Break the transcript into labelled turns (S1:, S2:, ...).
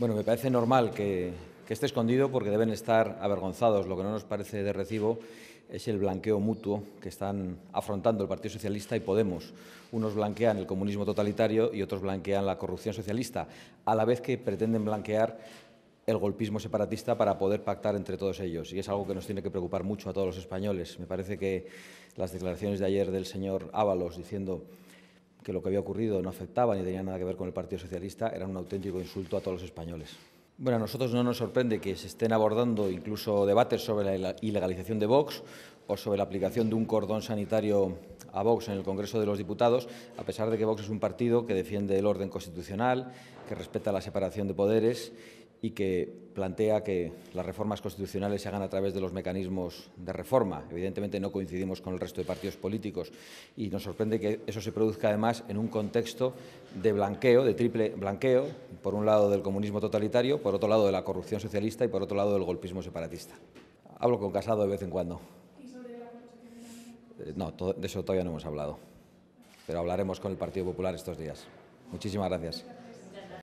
S1: Bueno, me parece normal que, esté escondido porque deben estar avergonzados. Lo que no nos parece de recibo es el blanqueo mutuo que están afrontando el Partido Socialista y Podemos. Unos blanquean el comunismo totalitario y otros blanquean la corrupción socialista, a la vez que pretenden blanquear el golpismo separatista para poder pactar entre todos ellos. Y es algo que nos tiene que preocupar mucho a todos los españoles. Me parece que las declaraciones de ayer del señor Ábalos diciendo que lo que había ocurrido no afectaba ni tenía nada que ver con el Partido Socialista, era un auténtico insulto a todos los españoles. Bueno, a nosotros no nos sorprende que se estén abordando incluso debates sobre la ilegalización de Vox o sobre la aplicación de un cordón sanitario a Vox en el Congreso de los Diputados, a pesar de que Vox es un partido que defiende el orden constitucional, que respeta la separación de poderes y que plantea que las reformas constitucionales se hagan a través de los mecanismos de reforma. Evidentemente no coincidimos con el resto de partidos políticos y nos sorprende que eso se produzca además en un contexto de blanqueo, de triple blanqueo, por un lado del comunismo totalitario, por otro lado de la corrupción socialista y por otro lado del golpismo separatista. Hablo con Casado de vez en cuando. ¿Y sobre la No, de eso todavía no hemos hablado, pero hablaremos con el Partido Popular estos días. Muchísimas gracias.